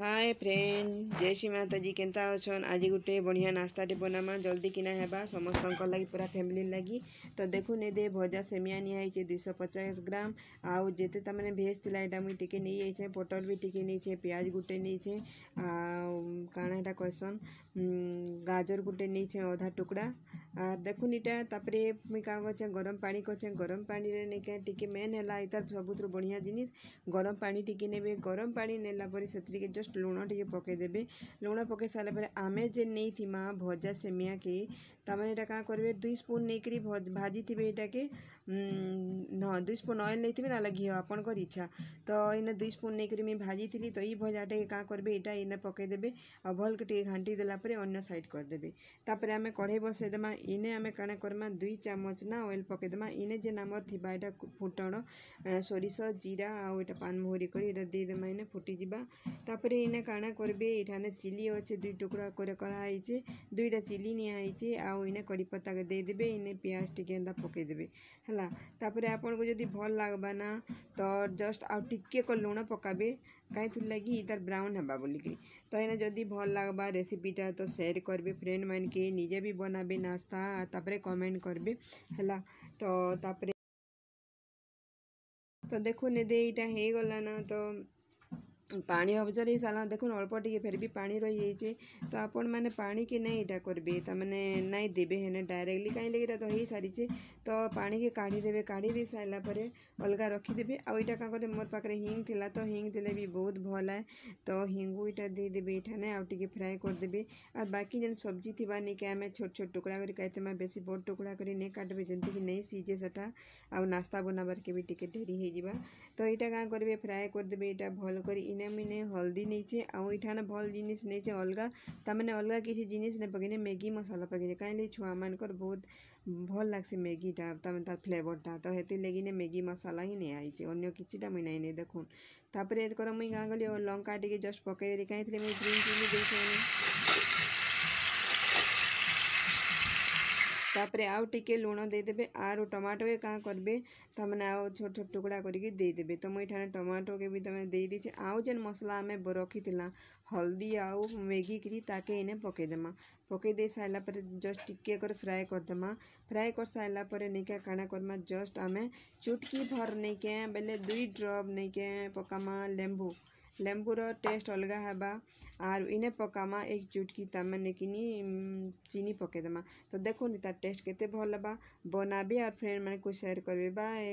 ହାଏ friend ଜୟ ଶ୍ରୀ ମାତାଜୀ କେନ୍ତା ଅଛନ୍ ଆଜି ଗୋଟେ ବଢ଼ିଆ ନାସ୍ତାଟେ ବନାମା ଜଲ୍ଦି କିନା ହେବା ସମସ୍ତଙ୍କ ଲାଗି ପୁରା ଫ୍ୟାମିଲି ଲାଗି ତ ଦେଖୁନ୍ ଏଦେ ଭଜା ସେମିଆ ନିଆ ହେଇଛେ ଦୁଇଶହ ପଚାଶ ଗ୍ରାମ ଆଉ ଯେତେ ତାମାନେ ଭେଜ୍ ଥିଲା ଏଇଟା ମୁଇଁ ଟିକେ ନେଇଯାଇଛେ ପଟଲ ବି ଟିକେ ନେଇଛେ ପିଆଜ ଗୋଟେ ନେଇଛେ ଆଉ कारण ये कहसन गाजर गुटे नहींचे अधा टुकड़ा आर देखुन इटा तापर मुई का कहे गरम पा कहे गरम पा टे मेन है सबुत्र बढ़िया जिनिस गरम पानी टिके ने गरम पा नेला से जस्ट लुण टे पकईदे लुण पक सारापर आम जे नहीं भजा सेमिया के मैंने क्या करेंगे दुई स्पून नहीं भाजी थे यहाँ के दुई स्पून अएल नहीं थे ना घी आप इच्छा तो इन्हें दुई स्पून नहीं करी भाजी थी तो ये भजाटे क्या करेंगे यहाँ इन्हें पकईदे ଆଉ ଭଲ୍ ଟିକେ ଘାଣ୍ଟି ଦେଲା ପରେ ଅନ୍ୟ ସାଇଡ଼୍ କରିଦେବେ ତାପରେ ଆମେ କଢ଼େଇ ବସେଇଦେମା ଇନେ ଆମେ କାଣା କର୍ମା ଦୁଇ ଚାମଚ ନା ଅଏଲ୍ ପକେଇଦେମା ଇନେ ଯେନ୍ ଆମର ଥିବା ଏଇଟା ଫୁଟଣ ସୋରିଷ ଜିରା ଆଉ ଏଇଟା ପାନ୍ ପାନମହୁରି କରି ଏଇଟା ଦେଇଦେମା ଇନେ ଫୁଟିଯିବା ତାପରେ ଇନେ କାଣା କରିବେ ଏଇଠାନେ ଚିଲି ଅଛେ ଦୁଇ ଟୁକୁଡ଼ା କରି କରାହେଇଛେ ଦୁଇଟା ଚିଲି ନିଆହେଇଛେ ଆଉ ଇନେ କଡ଼ି ଦେଇଦେବେ ଇନେ ପିଆଜ ଟିକେ ଏନ୍ତା ପକେଇଦେବେ ହେଲା ତାପରେ ଆପଣଙ୍କୁ ଯଦି ଭଲ ଲାଗ୍ବା ନା ତ ଜଷ୍ଟ ଆଉ ଟିକେ କ ଲୁଣ ପକାବେ कहीं लगी तार ब्राउन हवा बोलिकी तो एना जदि भल लगवा रेसीपीटा तो सेयर करबे फ्रेंड मान के निजे भी बनाबे नास्ता तापर कमेंट करबे है तो तापर तो देखो ने यहाँ हो गला तो पा अबजर सारा देख अल्प टी फिर भी पा रही तो आपण मैंने पा कि नहीं करेंगे तो मैंने ना देवे हेने डायरेक्टली कहीं लगे तो हो सारी तो पा कि काढ़ीदे काढ़ी सारापर अलग रखीदेवि आईटा क्या करें मोर पाखे हिंग थी तो हिंग दे बहुत भल है तो हिंग यहाँ देदेवि ये आगे फ्राए करदेवि बाकी जेन सब्जी थी कि आम छोट छोट टुकड़ा करेंगे बेस बड़ टुकड़ा कर काटबे जमी कि नहीं सीझे सेटा आउ नास्ता बनाबार के भी टेरी डेरी हो तो यहाँ क्या करेंगे फ्राए करदे ये भल कर चीनी मिने हल्दी नहींचे भल जिन नहींचे अलग तमें अलग किसी जिनस नहीं पकईने मैगी मसाला पकईने कहीं छुआ मान बहुत भल लगसी मैगीटा तमें तार फ्लेवरटा तो हेती लगे ने मैगी मसाला ही नहीं आई अन्न किसी मुझे नहीं नहीं देखे मुई गाँ गली लंका टी जस्ट पकईदे कहीं ग्रीन चिली देखे ତାପରେ ଆଉ ଟିକେ ଲୁଣ ଦେଇଦେବେ ଆରୁ ଟମାଟୋକେ କାଁ କରିବେ ତାମାନେ ଆଉ ଛୋଟ ଛୋଟ ଟୁକୁଡ଼ା କରିକି ଦେଇଦେବେ ତ ମୁଇଁ ଏଠାନେ ଟମାଟୋକେ ବି ତମେ ଦେଇଦେଇଛେ ଆଉ ଯେନ୍ ମସଲା ଆମେ ରଖିଥିଲା ହଳଦୀ ଆଉ ମ୍ୟାଗିକିରି ତାକେ ଇନେ ପକେଇଦେମା ପକେଇ ଦେଇ ସାରିଲା ପରେ ଜଷ୍ଟ ଟିକେ କରି ଫ୍ରାଏ କରିଦେମା ଫ୍ରାଏ କରିସାରିଲା ପରେ ନେଇକେ କାଣା କରମା ଜଷ୍ଟ ଆମେ ଚୁଟକି ଭର ନେଇକେ ବେଲେ ଦୁଇ ଡ୍ରପ୍ ନେଇକେ ପକାମା ଲେମ୍ବୁ ଲେମ୍ବୁର ଟେଷ୍ଟ ଅଲଗା ହେବା ଆର୍ ଇନେ ପକାମା ଏକ୍ ଚୁଟକି ତାମାନେ କିନି ଚିନି ପକେଇଦେମା ତ ଦେଖୁନ୍ ତାର୍ ଟେଷ୍ଟ କେତେ ଭଲ୍ ହେବା ବନାବେ ଆର୍ ଫ୍ରେଣ୍ଡ୍ମାନଙ୍କୁ ସେୟାର୍ କରିବେ ବାଏ